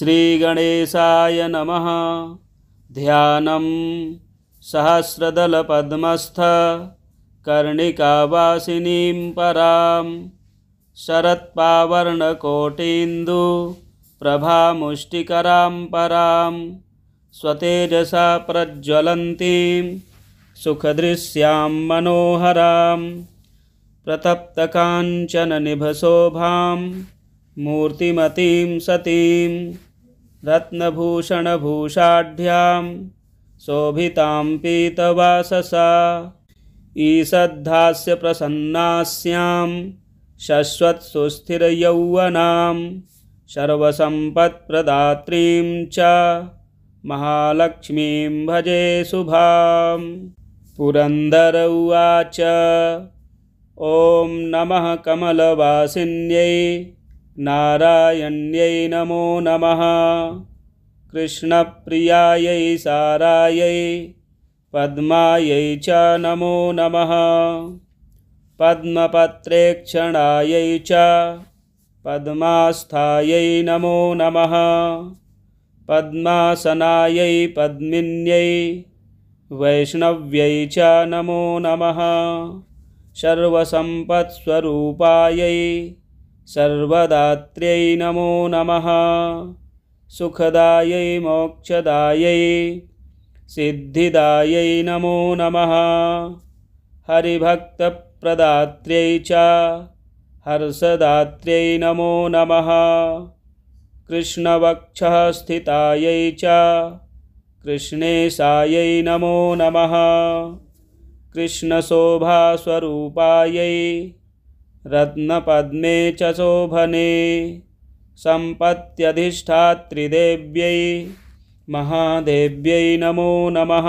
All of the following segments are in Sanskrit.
श्रीगणेशाय नमः ध्यानं सहस्रदलपद्मस्थ परा परां प्रभा प्रभामुष्टिकरां परां स्वतेजसा प्रज्वलन्तीं सुखदृश्यां मनोहरां निभशोभा मूर्तिमती सतीं रत्नभूषणभूषाढ्यां शोभितां पीतवाससा ईषद्धास्य प्रसन्नास्यां शश्वत्सुस्थिरयौवनां शर्वसम्पत्प्रदात्रीं च महालक्ष्मीं भजे शुभां पुरन्दर उवाच ॐ नमः कमलवासिन्यै नारायण्यै नमो नमः कृष्णप्रियायै सारायै पद्मायै च नमो नमः पद्मपत्रेक्षणायै च पद्मास्थायै नमो नमः पद्मासनायै पद्मिन्यै वैष्णव्यै च नमो नमः सर्वसम्पत्स्वरूपायै सर्वदात्र्यै नमो नमः सुखदायै मोक्षदायै सिद्धिदायै नमो नमः हरिभक्तप्रदात्र्यै च हर्षदात्र्यै नमो नमः कृष्णवक्षः स्थितायै च कृष्णेशायै नमो नमः कृष्णशोभास्वरूपायै रत्नपद्मे च शोभने सम्पत्यधिष्ठात्रिदेव्यै महादेव्यै नमो नमः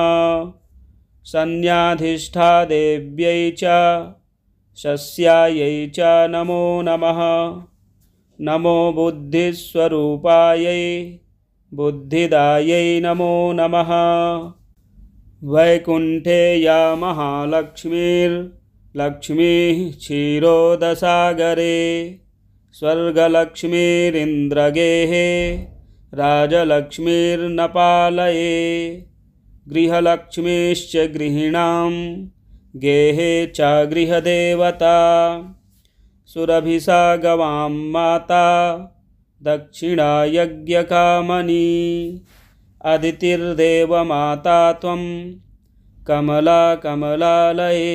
सन्न्याधिष्ठादेव्यै च शस्यायै च नमो नमः नमो बुद्धिस्वरूपायै बुद्धिदायै नमो नमः वैकुण्ठे महालक्ष्मीर् लक्ष्मी क्षीरोदसागरे स्वर्गलक्ष्मीरिन्द्रगेः राजलक्ष्मीर्नपालये गृहलक्ष्मीश्च गृहिणां गेहे च गृहदेवता सुरभिसा माता दक्षिणायज्ञकामनी अदितिर्देवमाता त्वं कमला कमलालये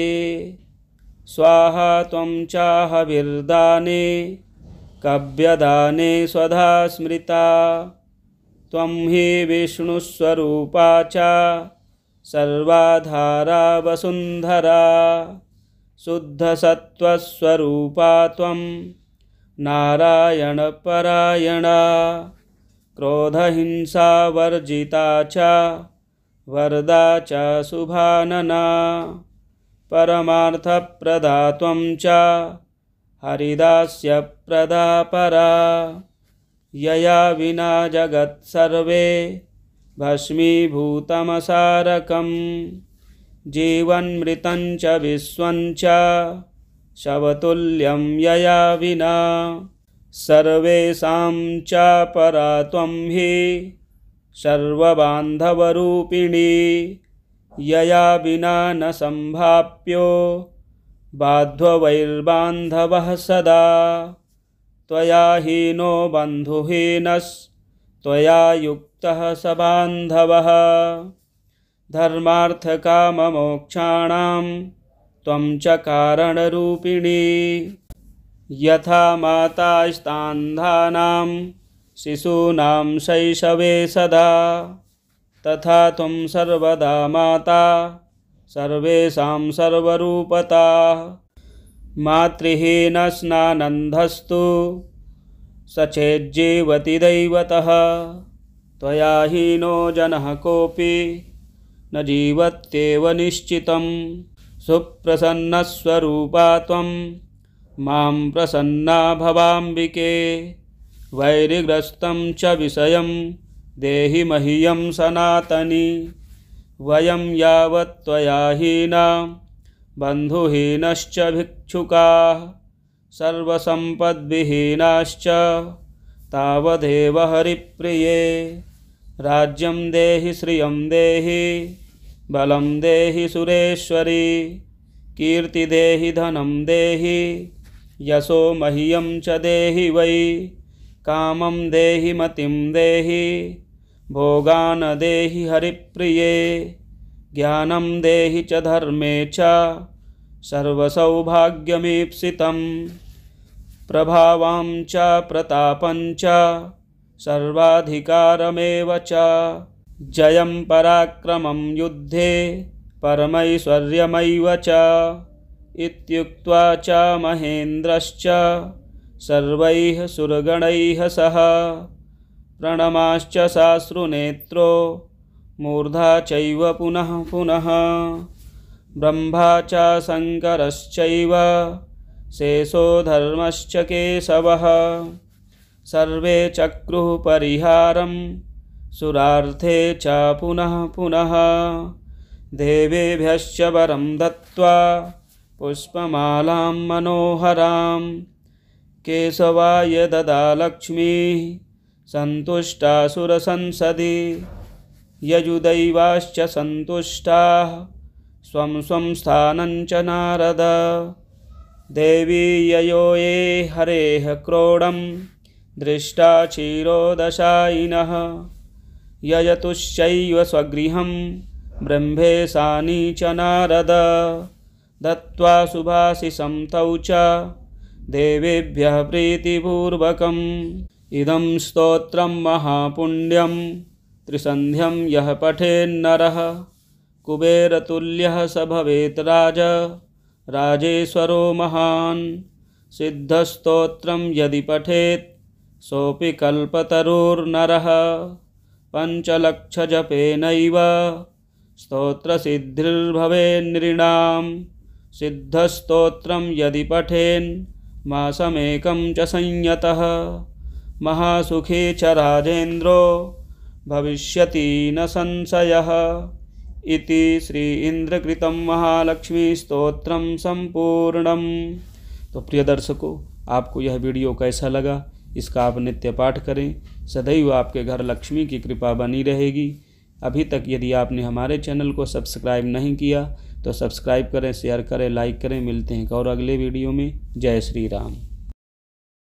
स्वाहा त्वं चाहविर्दाने कव्यदाने स्वधा स्मृता त्वं हि विष्णुस्वरूपा च सर्वाधारा वसुन्धरा शुद्धसत्त्वस्वरूपा त्वं नारायणपरायणा क्रोधहिंसा वर्जिता च वरदा च शुभानना परमार्थप्रदात्वं च प्रदा परा यया विना जगत् सर्वे भस्मीभूतमसारकं जीवन्मृतं च विश्वं च शवतुल्यं यया विना सर्वेषां च परा त्वं हि सर्वबान्धवरूपिणी यया विना न सम्भाप्यो बाध्ववैर्बान्धवः सदा त्वया हीनो त्वया युक्तः स बान्धवः धर्मार्थकाममोक्षाणां त्वं च कारणरूपिणी यथा मातास्तान्धानां शिशूनां शैशवे सदा तथा त्वं सर्वदा माता सर्वेषां सर्वरूपता मातृहीनस्नानन्धस्तु सचेज्जीवति दैवतः त्वया हीनो जनः कोऽपि न जीवत्येव निश्चितं सुप्रसन्नस्वरूपा त्वं मां प्रसन्ना भवाम्बिके वैरिग्रस्तं च विषयं देहि मह्यं सनातनी वयम यावत् त्वया हीना बन्धुहीनश्च भिक्षुकाः सर्वसम्पद्विहीनाश्च तावदेव हरिप्रिये राज्यम देहि श्रियम देहि बलम देहि सुरेश्वरी कीर्ति देहि धनम देहि यशो मह्यं च देहि वै कामं देहि मतिं देहि भोगान देहि हरिप्रिये ज्ञानं देहि च धर्मे च सर्वसौभाग्यमीप्सितं प्रभावां च प्रतापं च सर्वाधिकारमेव च जयं पराक्रमं युद्धे परमैश्वर्यमैव च इत्युक्त्वा च महेन्द्रश्च सर्वैः सुरगणैः सह प्रणमाश्च साश्रुनेत्रो मूर्धा चैव पुनः पुनः ब्रह्मा च शङ्करश्चैव शेषो धर्मश्च केशवः सर्वे चक्रुः परिहारं सुरार्थे च पुनः पुनः देवेभ्यश्च वरं दत्त्वा पुष्पमालां मनोहरां केशवाय ददा लक्ष्मीः सन्तुष्टासुरसंसदि यजुदैवाश्च सन्तुष्टाः स्वं स्वं स्थानं च नारद देवी ययो ये हरेः क्रोडं दृष्टा क्षीरोदशायिनः यजतुश्चैव स्वगृहं ब्रह्मेशानी च नारद दत्त्वा तौ च देवेभ्यः प्रीतिपूर्वकम् इदं स्तोत्रं महापुण्यं त्रिसन्ध्यं यः पठेन्नरः कुबेरतुल्यः स भवेत् राज राजेश्वरो महान् सिद्धस्तोत्रं यदि पठेत् सोऽपि कल्पतरुर्नरः पञ्चलक्षजपेनैव स्तोत्रसिद्धिर्भवेन्नृणां सिद्धस्तोत्रं यदि पठेन् मासमेकं च संयतः महासुखी च राजेन्द्रो भविष्यति न संशयः इति श्री इंद्रकृत महालक्ष्मी स्त्रोत्र संपूर्णम तो प्रिय दर्शकों आपको यह वीडियो कैसा लगा इसका आप नित्य पाठ करें सदैव आपके घर लक्ष्मी की कृपा बनी रहेगी अभी तक यदि आपने हमारे चैनल को सब्सक्राइब नहीं किया तो सब्सक्राइब करें शेयर करें लाइक करें मिलते हैं और अगले वीडियो में जय श्री राम